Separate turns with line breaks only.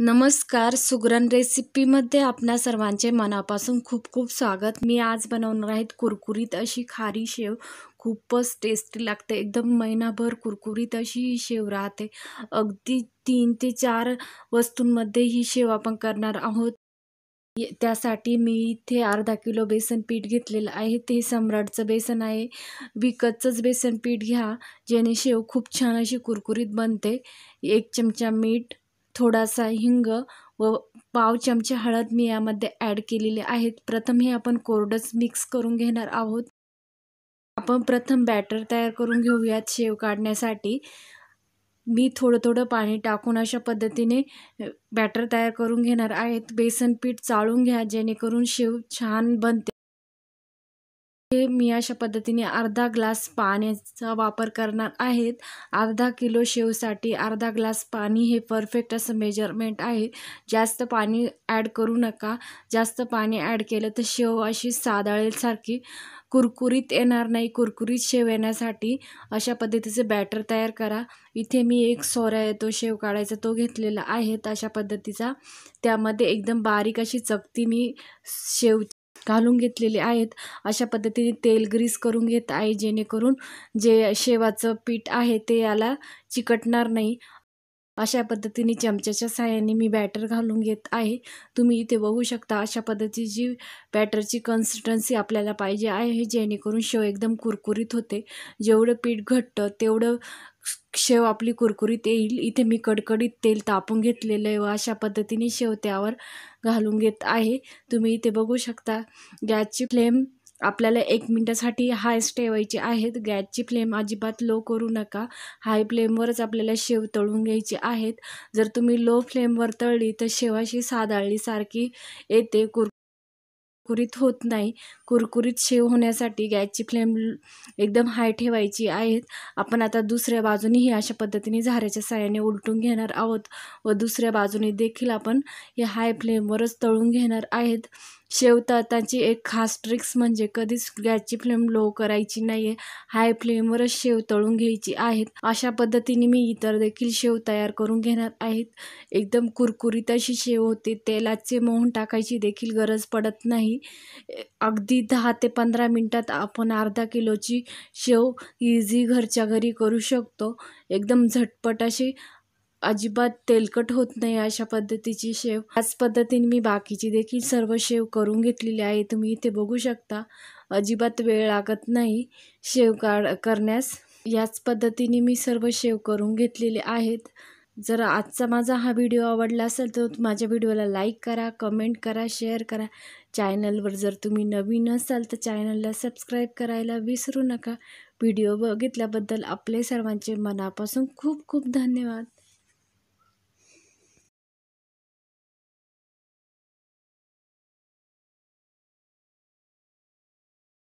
नमस्कार सुगरण रेसिपीमध्ये आपणा सर्वांचे मनापासून खूप खूप स्वागत मी आज बनवणार आहेत कुरकुरीत अशी खारी शेव खूपच टेस्टी लागते एकदम महिनाभर कुरकुरीत अशी ही शेव राहते अगदी तीन ते चार वस्तूंमध्ये ही शेव आपण करणार आहोत त्यासाठी मी इथे अर्धा किलो बेसन पीठ घेतलेलं आहे ते सम्राटचं बेसन आहे विकतचंच बेसन पीठ घ्या जेणे शेव खूप छान अशी कुरकुरीत बनते एक चमचा मीठ थोडासा हिंग व पाव चमचे हळद मी यामध्ये ॲड केलेले आहेत प्रथम हे आपण कोरडंच मिक्स करून घेणार आहोत आपण प्रथम बॅटर तयार करून घेऊयात शेव काढण्यासाठी मी थोडं थोडं पाणी टाकून अशा पद्धतीने बॅटर तयार करून घेणार आहेत बेसन पीठ चाळून घ्या जेणेकरून शेव छान बनते हे मी अशा पद्धतीने अर्धा ग्लास पाण्याचा वापर करणार आहेत अर्धा किलो शेवसाठी अर्धा ग्लास पाणी हे परफेक्ट असं मेजरमेंट आहे जास्त पाणी ॲड करू नका जास्त पाणी ॲड केलं तर शेव अशी सादळेलसारखी कुरकुरीत येणार नाही कुरकुरीत शेव येण्यासाठी अशा पद्धतीचं बॅटर तयार करा इथे मी एक सोऱ्या येतो शेव काढायचा तो घेतलेला आहे अशा पद्धतीचा त्यामध्ये एकदम बारीक अशी चकती मी शेव घालून घेतलेले आहेत अशा पद्धतीने तेल ग्रीस करून घेत आहे जेणेकरून जे शेवाचं पीठ आहे ते याला चिकटणार नाही अशा पद्धतीने चमच्याच्या साहाय्याने मी बॅटर घालून घेत आहे तुम्ही इथे बघू शकता अशा पद्धतीची बॅटरची कन्सिस्टन्सी आपल्याला पाहिजे आहे जेणेकरून शेव एकदम कुरकुरीत होते जेवढं पीठ घट्ट तेवढं शेव आपली कुरकुरीत येईल इथे मी कडकडीत तेल तापून घेतलेलं आहे व अशा पद्धतीने शेव त्यावर घालून घेत आहे तुम्ही इथे बघू शकता गॅसची फ्लेम आपल्याला एक मिनटासाठी हायच ठेवायची आहेत गॅसची फ्लेम अजिबात लो करू नका हाय फ्लेमवरच आपल्याला शेव तळून घ्यायची आहेत जर तुम्ही लो फ्लेमवर तळली तर शेवाशी साधाळली सारखी येते कुर कुरकुरीत होत नाही कुरकुरीत शेव होण्यासाठी गॅसची फ्लेम एकदम हाय ठेवायची आहेत आपण आता दुसऱ्या बाजूनेही अशा पद्धतीने झाऱ्याच्या साह्याने उलटून घेणार आहोत व दुसऱ्या बाजूने देखील आपण हे हाय फ्लेमवरच तळून घेणार आहेत शेवताताची एक खास ट्रिक्स म्हणजे कधीच गॅसची फ्लेम लो करायची नाही आहे हाय फ्लेमवरच शेव तळून घ्यायची आहेत अशा पद्धतीने मी इतर देखील शेव तयार करून घेणार आहेत एकदम कुरकुरीत अशी शेव होते तेलाचे मोहन टाकायची देखील गरज पडत नाही अगदी दहा ते पंधरा मिनटात आपण अर्धा किलोची शेव इझी घरच्या घरी करू शकतो एकदम झटपट अशी अजिबात तेलकट होत नाही अशा पद्धतीची शेव ह्याच पद्धतीने मी बाकीची देखील सर्व शेव करून घेतलेली आहे तुम्ही इथे बघू शकता अजिबात वेळ लागत नाही शेव काढ करण्यास याच पद्धतीने मी सर्व शेव करून घेतलेले आहेत जर आजचा माझा हा व्हिडिओ आवडला असेल तर माझ्या व्हिडिओला लाईक करा कमेंट करा शेअर करा चॅनलवर जर तुम्ही नवीन असाल तर चॅनलला सबस्क्राईब करायला विसरू नका व्हिडिओ बघितल्याबद्दल आपले सर्वांचे मनापासून खूप खूप धन्यवाद